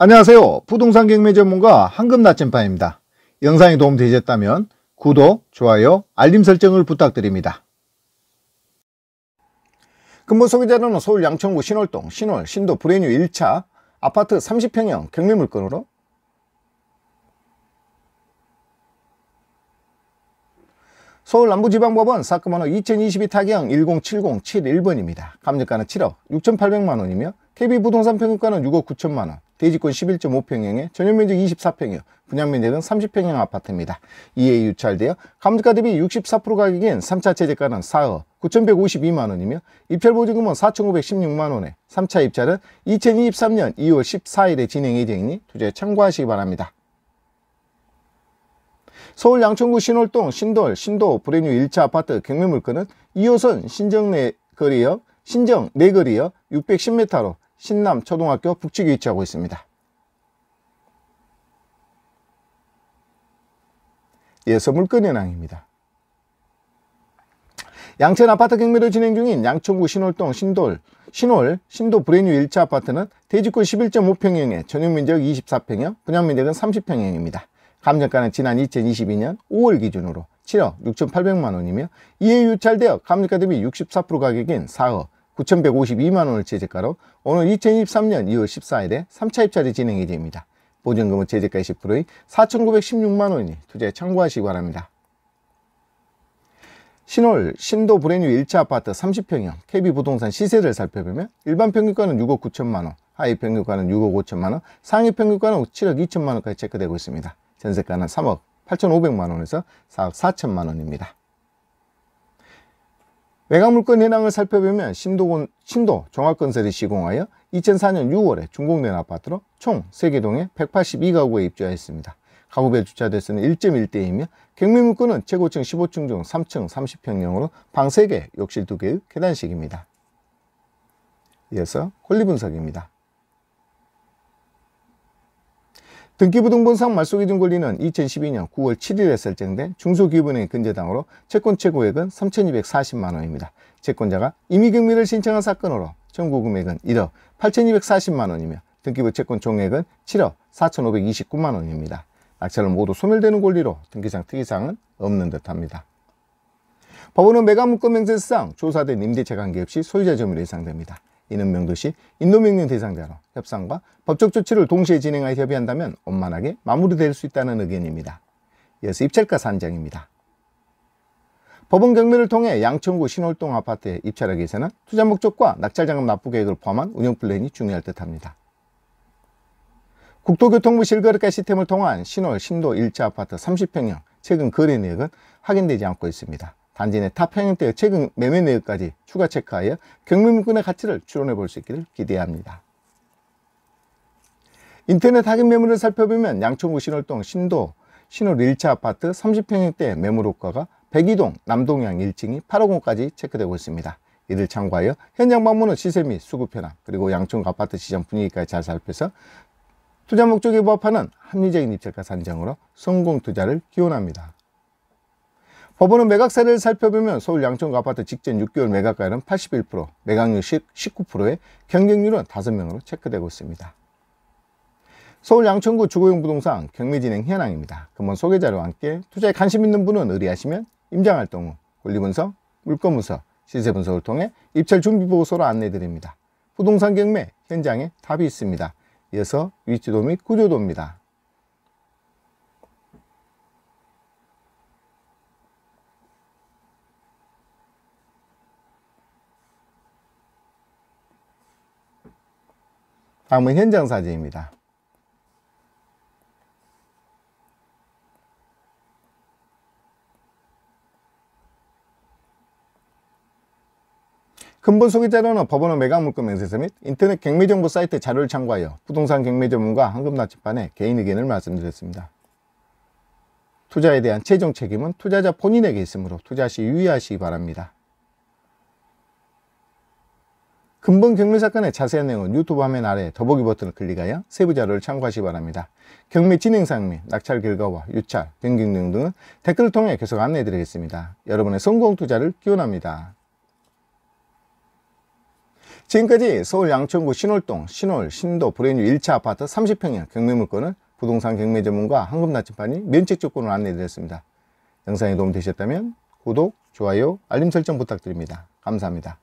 안녕하세요. 부동산 경매 전문가 황금 나침반입니다. 영상이 도움되셨다면 구독, 좋아요, 알림 설정을 부탁드립니다. 근본 소개자료는 서울 양천구 신월동 신월 신도 브레뉴 1차 아파트 30평형 경매 물건으로 서울 남부지방법원 사건번호 2022 타경 10707 1번입니다. 감정가는 7억 6,800만원이며 KB부동산평균가는 6억 9천만원 대지권 11.5평형에 전용면적 24평형, 분양면적은 30평형 아파트입니다. 이에 유찰되어 감가가 대비 64% 가격인 3차 최저가는 4억 9,152만원이며 입찰보증금은 4,516만원에 3차 입찰은 2023년 2월 14일에 진행 예정이니 투자에 참고하시기 바랍니다. 서울 양천구 신월동 신돌 신도 브레뉴 1차 아파트 경매물건은 2호선 신정내 거리역 신정 내거리역 610m로 신남 초등학교 북측에 위치하고 있습니다. 예서물건현황입니다. 양천 아파트 경매로 진행 중인 양천구 신월동 신돌, 신월, 신도 브레뉴 1차 아파트는 대지권 11.5평형에 전용면적 24평형, 분양면적은 30평형입니다. 감정가는 지난 2022년 5월 기준으로 7억 6,800만원이며 이에 유찰되어 감정가 대비 64% 가격인 4억 9,152만원을 제재가로 오늘 2023년 2월 14일에 3차 입찰이 진행 이됩니다 보증금은 제재가 10%의 4,916만원이 투자에 참고하시기 바랍니다. 신월 신도 브랜뉴 1차 아파트 30평형 KB부동산 시세를 살펴보면 일반 평균가는 6억 9천만원, 하위 평균가는 6억 5천만원, 상위 평균가는 7억 2천만원까지 체크되고 있습니다. 전세가는 3억 8,500만원에서 4억 4천만원입니다. 외곽물건 현황을 살펴보면 신도군, 신도 종합건설이 시공하여 2004년 6월에 준공된 아파트로 총 3개동에 182가구에 입주하였습니다. 가구별 주차 대수는 1.1대이며 경매물건은 최고층 15층 중 3층 30평형으로 방 3개, 욕실 2개의 계단식입니다. 이어서 권리분석입니다. 등기부등본상 말소기준 권리는 2012년 9월 7일에 설정된 중소기업은행 근저당으로 채권 최고액은 3,240만원입니다. 채권자가 임의경매를 신청한 사건으로 청구금액은 1억 8,240만원이며 등기부 채권 총액은 7억 4,529만원입니다. 낙찰은 모두 소멸되는 권리로 등기상 특이사항은 없는 듯합니다. 법원은 매각 묶음 명세상 조사된 임대차 관계없이 소유자 점유로 예상됩니다. 이는명도시 인도명령 대상자로 협상과 법적 조치를 동시에 진행하여 협의한다면 원만하게 마무리될 수 있다는 의견입니다. 이어서 입찰가 산정입니다. 법원 경매를 통해 양천구 신월동 아파트에 입찰하기 위해서는 투자 목적과 낙찰자금 납부 계획을 포함한 운영 플랜이 중요할 듯합니다. 국토교통부 실거래가 시스템을 통한 신월 신도 1차 아파트 30평형 최근 거래 내역은 확인되지 않고 있습니다. 단지 내탑행형태의 최근 매매 내역까지 추가 체크하여 경매물건의 가치를 추론해 볼 수 있기를 기대합니다. 인터넷 하객 매물을 살펴보면 양천구 신월동 신도 신월 1차 아파트 30평형대 매물 호가가 102동 남동향 1층이 8억 원까지 체크되고 있습니다. 이를 참고하여 현장 방문은 시세 및 수급 현황 그리고 양천구 아파트 시장 분위기까지 잘 살펴서 투자 목적에 부합하는 합리적인 입찰가 산정으로 성공 투자를 기원합니다. 법원은 매각 세를 살펴보면 서울 양천구 아파트 직전 6개월 매각가율은 81%, 매각률 19%에 경쟁률은 5명으로 체크되고 있습니다. 서울 양천구 주거용 부동산 경매진행 현황입니다. 금번 소개자료와 함께 투자에 관심 있는 분은 의뢰하시면 임장활동 후 권리분석, 물건분석, 시세분석을 통해 입찰 준비보고서로 안내드립니다. 부동산 경매 현장에 답이 있습니다. 이어서 위치도 및 구조도입니다. 다음은 현장 사진입니다. 근본 소개자료는 법원의 매각물권 명세서 및 인터넷 경매정보 사이트 자료를 참고하여 부동산 경매 전문가 황금나침반의 개인 의견을 말씀드렸습니다. 투자에 대한 최종 책임은 투자자 본인에게 있으므로 투자 시 유의하시기 바랍니다. 금번 경매 사건의 자세한 내용은 유튜브 화면 아래 더보기 버튼을 클릭하여 세부 자료를 참고하시기 바랍니다. 경매 진행상항및 낙찰 결과와 유찰, 변경 등등은 댓글을 통해 계속 안내해드리겠습니다. 여러분의 성공 투자를 기원합니다. 지금까지 서울 양천구 신월동 신월 신도 브레뉴 1차 아파트 30평형 경매 물건을 부동산 경매 전문가 황금나침판이 면책 조건을 안내해드렸습니다. 영상이 도움되셨다면 구독, 좋아요, 알림 설정 부탁드립니다. 감사합니다.